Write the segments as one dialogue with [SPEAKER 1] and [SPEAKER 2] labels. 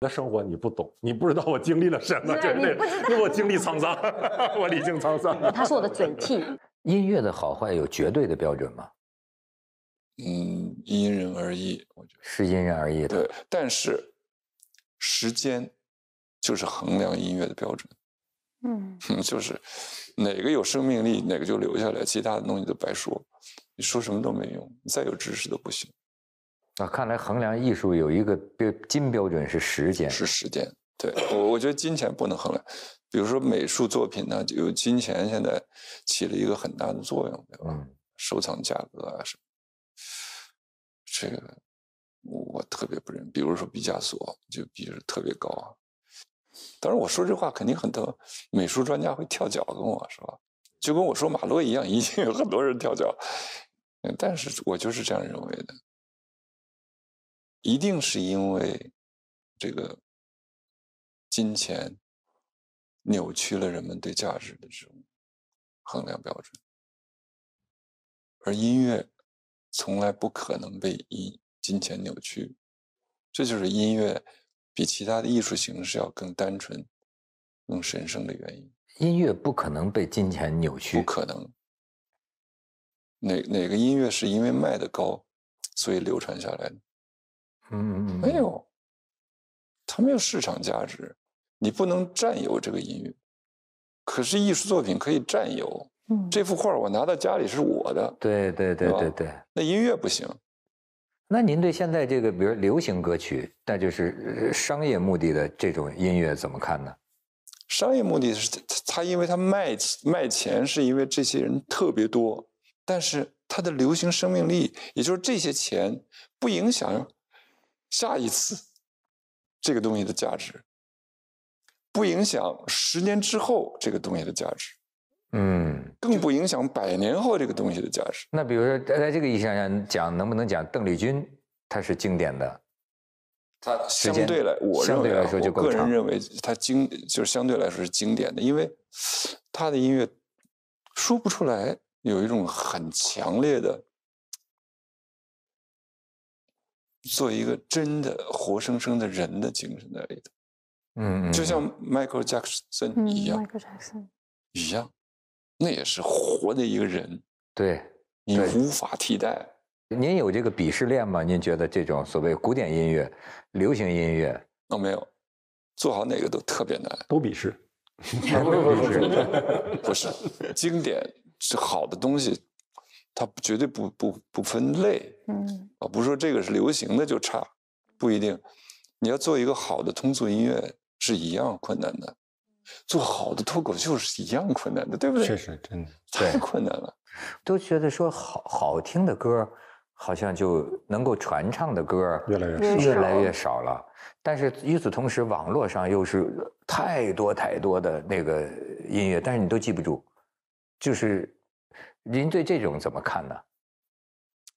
[SPEAKER 1] 那生活你不懂，你不知道我经历了什么，对是你不知我经历沧桑，我历经沧桑。他做的嘴替，音乐
[SPEAKER 2] 的好坏有绝对的标准吗？
[SPEAKER 3] 嗯，因人而异，我觉得是因人而异的。对，但是时间就是衡量音乐的标准。嗯，就是哪个有生命力，哪个就留下来，其他的东西都白说，你说什么都没用，你再有知识都不行。那看来衡量艺术有一个标金标准是时间，是时间。对，我我觉得金钱不能衡量。比如说美术作品呢，就金钱现在起了一个很大的作用，对吧？收藏价格啊什么，这个我特别不认。比如说毕加索就比是特别高，啊。当然我说这话肯定很多美术专家会跳脚跟我说，就跟我说马洛一样，一定有很多人跳脚。但是我就是这样认为的。一定是因为这个金钱扭曲了人们对价值的这种衡量标准，而音乐从来不可能被以金钱扭曲，这就是音乐比其他的艺术形式要更单纯、更神圣的原因。音乐不可能被金钱扭曲，不可能。哪哪个音乐是因为卖的高，所以流传下来的？嗯，没有，它没有市场价值，你不能占有这个音乐。可是艺术作品可以占有，这幅画我拿到家里是我的。
[SPEAKER 2] 对对对对对，那音乐不行。那您对现在这个，比如流行歌曲，那就是商业目的的这种音乐怎么看呢？
[SPEAKER 3] 商业目的是它因为它卖卖钱，是因为这些人特别多，但是它的流行生命力，也就是这些钱不影响。下一次，这个东西的价值，不影响十年之后这个东西的价值，嗯，更不影响百年后这个东西的价值。那比如说，在这个意义上讲，
[SPEAKER 2] 能不能讲邓丽君她是经典
[SPEAKER 3] 的？她相对来，我认为我个人认为她经就是相对来说是经典的，因为她的音乐说不出来有一种很强烈的。做一个真的活生生的人的精神在里头，嗯，就像 Michael Jackson 一样，Michael Jackson 一样，那也是活的一个人，对，你无法替代。
[SPEAKER 2] 您有这个鄙视链吗？您觉得这种所谓古典音乐、流行音乐，都没有，
[SPEAKER 3] 做好哪个都特别难，都鄙视，
[SPEAKER 2] 没有鄙视，
[SPEAKER 3] 不是经典是好的东西。它绝对不不不分类，嗯，啊，不是说这个是流行的就差，不一定，你要做一个好的通俗音乐是一样困难的，做好的脱口秀是一样困难的，对不对？确实，真的 太困难了，都觉得说好好听的歌，
[SPEAKER 2] 好像就能够传唱的歌越来越少，越来越少了，但是与此同时，网络上又是太多太多的那个音乐，但是你都记不住，就是。
[SPEAKER 3] 您对这种怎么看呢？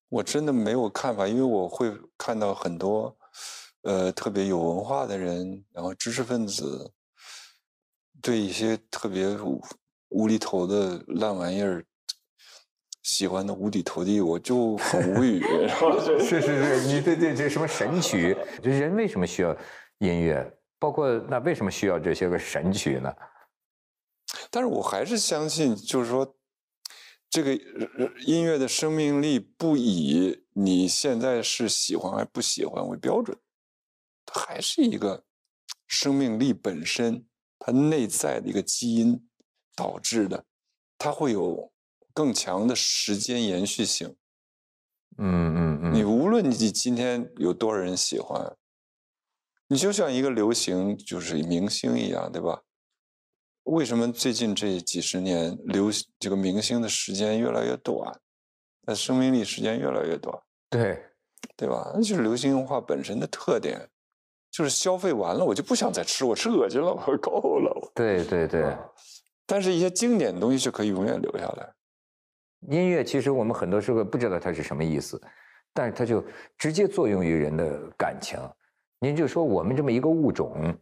[SPEAKER 3] 我真的没有看法，因为我会看到很多，呃，特别有文化的人，然后知识分子，对一些特别无无厘头的烂玩意儿，喜欢的无底投地，我就很无语。是是是，你对对这什么神曲？就人为什么需要音
[SPEAKER 2] 乐？包括那为什么需要这些个神曲呢？
[SPEAKER 3] 但是我还是相信，就是说。这个音乐的生命力不以你现在是喜欢还是不喜欢为标准，它还是一个生命力本身，它内在的一个基因导致的，它会有更强的时间延续性。嗯嗯嗯，你无论你今天有多少人喜欢，你就像一个流行就是明星一样，对吧？为什么最近这几十年流这个明星的时间越来越短？那生命力时间越来越短，对，对吧？那就是流行文化本身的特点，就是消费完了我就不想再吃，我吃恶心了，我够了。
[SPEAKER 2] 对对对，
[SPEAKER 3] 但是一些经典
[SPEAKER 2] 的东西就可以永远留下来。音乐其实我们很多时候不知道它是什么意思，但是它就直接作用于人的感情。您就说我们这么一个物种。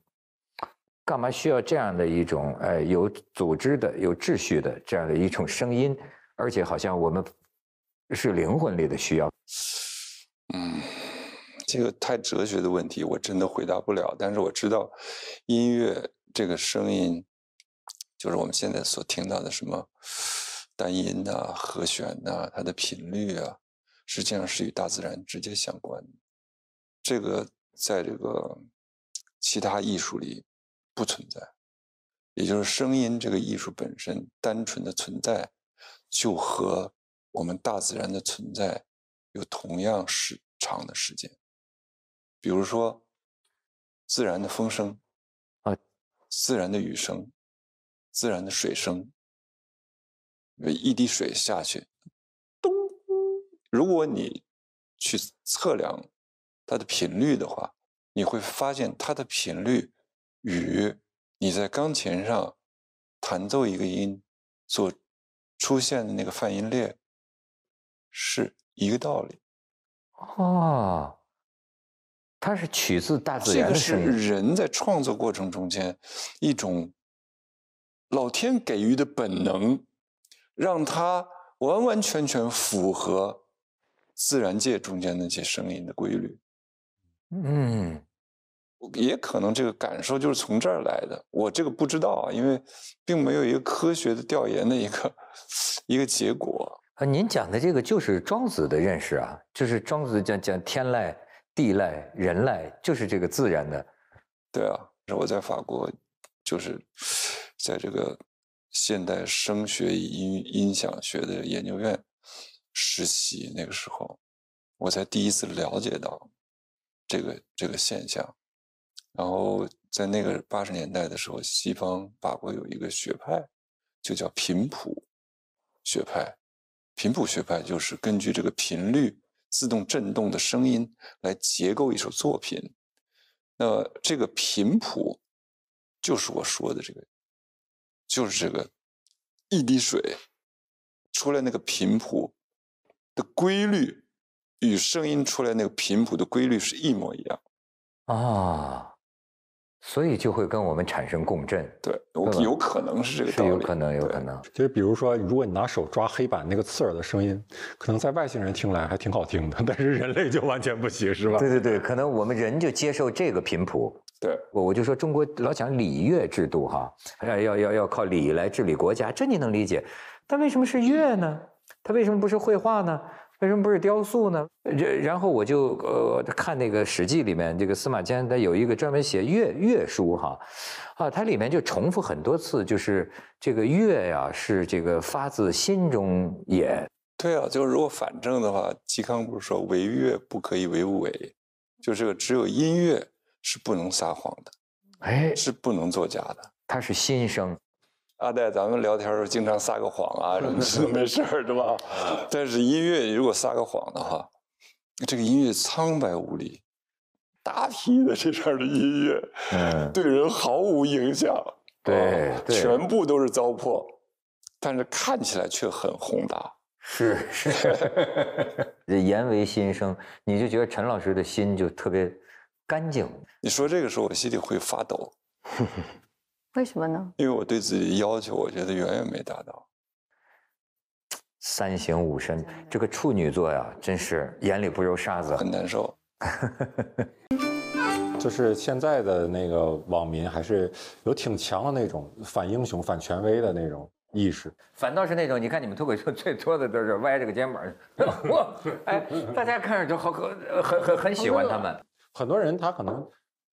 [SPEAKER 2] 干嘛需要这样的一种哎有组织的有秩序
[SPEAKER 3] 的这样的一种声音？而且好像我们是灵魂里的需要。嗯，这个太哲学的问题，我真的回答不了。但是我知道，音乐这个声音，就是我们现在所听到的什么单音呐、和弦呐，它的频率啊，实际上是与大自然直接相关的。这个在这个其他艺术里。不存在，也就是声音这个艺术本身单纯的存在，就和我们大自然的存在有同样时长的时间。比如说，自然的风声，啊，自然的雨声，自然的水声，一滴水下去，咚。如果你去测量它的频率的话，你会发现它的频率。与你在钢琴上弹奏一个音所出现的那个泛音列是一个道理
[SPEAKER 2] 哦，它是取自大自然的这个是人
[SPEAKER 3] 在创作过程中间一种老天给予的本能，让它完完全全符合自然界中间那些声音的规律。
[SPEAKER 2] 嗯。
[SPEAKER 3] 也可能这个感受就是从这儿来的，我这个不知道啊，因为并没有一个科学的调研的一个 一个结果啊。您讲的这个就是庄子的认识啊，
[SPEAKER 2] 就是庄子讲讲天籁、地籁、人籁，就是这个自然的。对
[SPEAKER 3] 啊，是我在法国，就是在这个现代声学与音音响学的研究院实习那个时候，我才第一次了解到这个这个现象。然后在那个八十年代的时候，西方法国有一个学派，就叫频谱学派。频谱学派就是根据这个频率自动振动的声音来结构一首作品。那这个频谱就是我说的这个，就是这个一滴水出来那个频谱的规律，与声音出来那个频谱的规律是一模一样
[SPEAKER 2] 啊。所以就会跟我们
[SPEAKER 1] 产生共振，对，
[SPEAKER 2] 有有可能是这个道理，有可能，有可能。
[SPEAKER 1] 就是比如说，如果你拿手抓黑板，那个刺耳的声音，可能在外星人听来还挺好听的，但是人类就完全不行，是吧？对对对，可能我们人就接受这个频谱。对，
[SPEAKER 2] 我我就说中国老讲礼乐制度，哈，要要要要靠礼来治理国家，这你能理解。但为什么是乐呢？它为什么不是绘画呢？为什么不是雕塑呢？然后我就呃看那个《史记》里面，这个司马迁他有一个专门写乐乐书哈，啊，它里面就重复很多次，就是这个乐呀是这个发自心中也。
[SPEAKER 3] 对啊，就是如果反正的话，嵇康不是说“唯乐不可以为伪”，就是只有音乐是不能撒谎的，哎，是不能作假的，他是心声。阿戴，咱们聊天的时候经常撒个谎啊，什么事没事儿，是吧？但是音乐如果撒个谎的话，这个音乐苍白无力，大批的这样的音乐，嗯，对人毫无影响，对，全部都是糟粕，但是看起来却很宏大，是是，言为心声，你就觉得陈老师的心就特别干净。你说这个时候，我心里会发抖。为什么呢？因为我对自己的要求，我觉得远远没达到。
[SPEAKER 2] 三省吾
[SPEAKER 3] 身，这个处女座呀，真是眼
[SPEAKER 1] 里不
[SPEAKER 2] 揉沙子，很难受。
[SPEAKER 1] 就是现在的那个网民，还是有挺强的那种反英雄、反权威的那种意识。反
[SPEAKER 2] 倒是那种，你看你们脱口秀最多的就是
[SPEAKER 1] 歪着个肩膀，
[SPEAKER 2] 哎，大家看着就好，很很很喜欢他们。
[SPEAKER 1] 很多人他可能。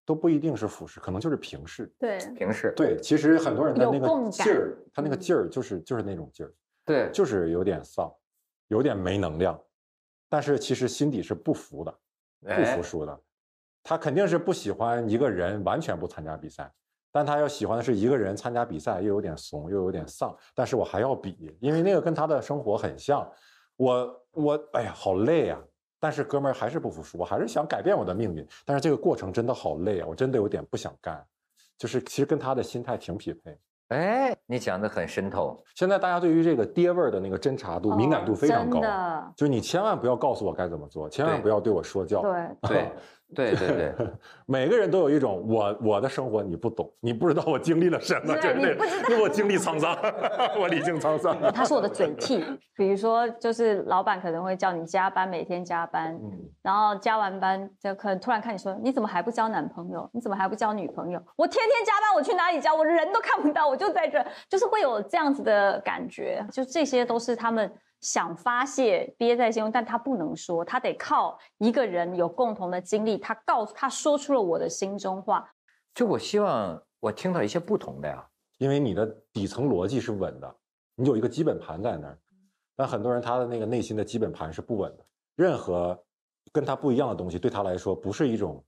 [SPEAKER 1] 都不一定是俯视，可能就是平视。对，平视。对，其实很多人的那个劲儿，他那个劲儿就是就是那种劲儿。对，就是有点丧，有点没能量，但是其实心底是不服的，不服输的。他肯定是不喜欢一个人完全不参加比赛，但他要喜欢的是一个人参加比赛，又有点怂，又有点丧。但是我还要比，因为那个跟他的生活很像。我我哎呀，好累呀。但是哥们儿还是不服输，我还是想改变我的命运。但是这个过程真的好累啊，我真的有点不想干。就是其实跟他的心态挺匹配。哎，你讲的很深透。现在大家对于这个爹味儿的那个侦查度、敏感度非常高。就是你千万不要告诉我该怎么做，千万不要对我说教。对对。对对 对，每个人都有一种我我的生活你不懂，你不知道我经历了什么，的，对，为我经历沧桑，我历经沧桑。他是我的嘴替，
[SPEAKER 2] 比如说就是老板可能会叫你加班，每天加班，然后加完班就可能突然看你说你怎么还不交男朋友，你怎么还不交女朋友？我天天加班，我去哪里交？我人都看不到，我就在这，就是会有这样子的感觉，就这些都是他们。想发泄憋在心中，但他不能说，他得靠一个人有共同的经历，他告诉他说出了我的心中话。
[SPEAKER 1] 就我希望我听到一些不同的呀，因为你的底层逻辑是稳的，你有一个基本盘在那儿。但很多人他的那个内心的基本盘是不稳的，任何跟他不一样的东西对他来说不是一种，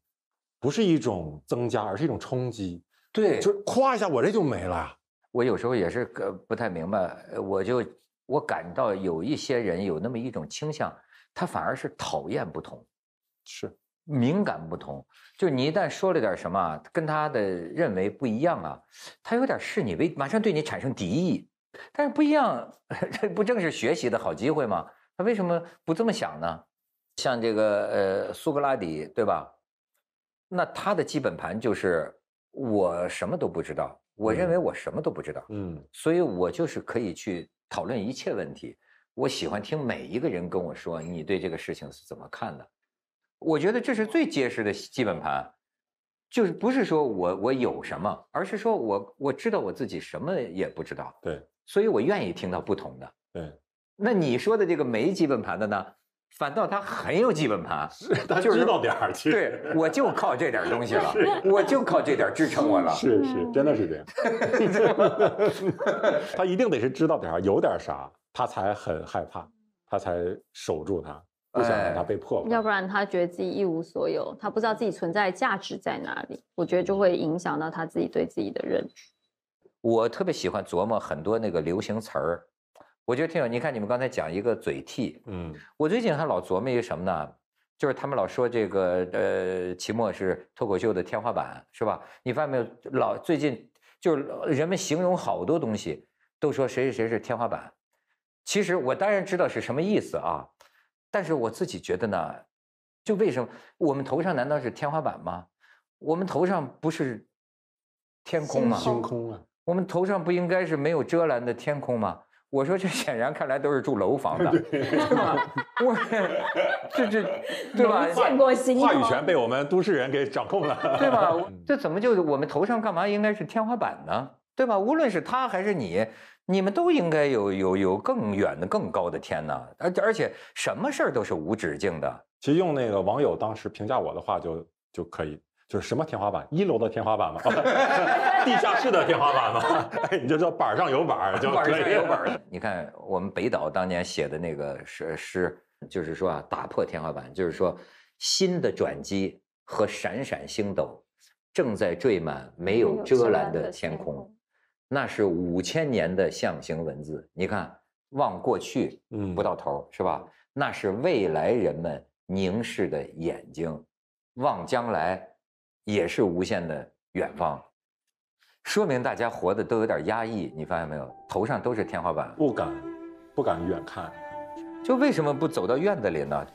[SPEAKER 1] 不是一种增加，而是一种冲击。对，就夸一下，我这就没了。我有时候也是不太明白，
[SPEAKER 2] 我就。我感到有一些人有那么一种倾向，他反而是讨厌不同，是敏感不同。就是你一旦说了点什么，跟他的认为不一样啊，他有点视你为马上对你产生敌意。但是不一样，这不正是学习的好机会吗？他为什么不这么想呢？像这个呃，苏格拉底对吧？那他的基本盘就是我什么都不知道，我认为我什么都不知道。嗯，所以我就是可以去。讨论一切问题，我喜欢听每一个人跟我说你对这个事情是怎么看的。我觉得这是最结实的基本盘，就是不是说我我有什么，而是说我我知道我自己什么也不知道。对，所以我愿意听到不同的。对，那你说的这个没基本盘的呢？反倒他很有基
[SPEAKER 1] 本盘，是
[SPEAKER 2] 他知道点儿。其实对我就靠这点东西了，我就靠这点支撑我了。是
[SPEAKER 1] 是，真的是这样。他一定得是知道点儿，有点啥，他才很害怕，他才守住他，不想让他被破。
[SPEAKER 2] 要不然他觉得自己一无所有，他不知道自己存在价值在哪里，我觉得就会影响到他自己对自己的认知。我特别喜欢琢磨很多那个流行词儿。我觉得挺有。你看，你们刚才讲一个嘴替，嗯，我最近还老琢磨一个什么呢？就是他们老说这个呃，期末是脱口秀的天花板，是吧？你发现没有？老最近就是人们形容好多东西都说谁谁谁是天花板。其实我当然知道是什么意思啊，但是我自己觉得呢，就为什么我们头上难道是天花板吗？我们头上不是天空吗？星空啊。我们头上不应该是没有遮拦的天空吗？我说这显然看来都是住楼房的，对 吧？这这，对吧？话语权被我们都市人给掌控了，对吧？这怎么就我们头上干嘛应该是天花板呢？对吧？无论是他还是你，你们都应该
[SPEAKER 1] 有有有更远的更高的天呢。而而且什么事儿都是无止境的。其实用那个网友当时评价我的话就就可以，就是什么天花板，一楼的天花板嘛。地下室的天花板吗？你就说板上有板儿就有板儿。
[SPEAKER 2] 你看我们北岛当年写的那个诗，就是说啊，打破天花板，就是说新的转机和闪闪星斗，正在缀满没有遮拦的天空。那是五千年的象形文字。你看，望过去，嗯，不到头是吧？那是未来人们凝视的眼睛，望将来，也是无限的远方。说明大家活的都有点压抑，你发现没有？头上都是天花板，
[SPEAKER 3] 不敢，不敢远看，就为什么不走到院子里呢？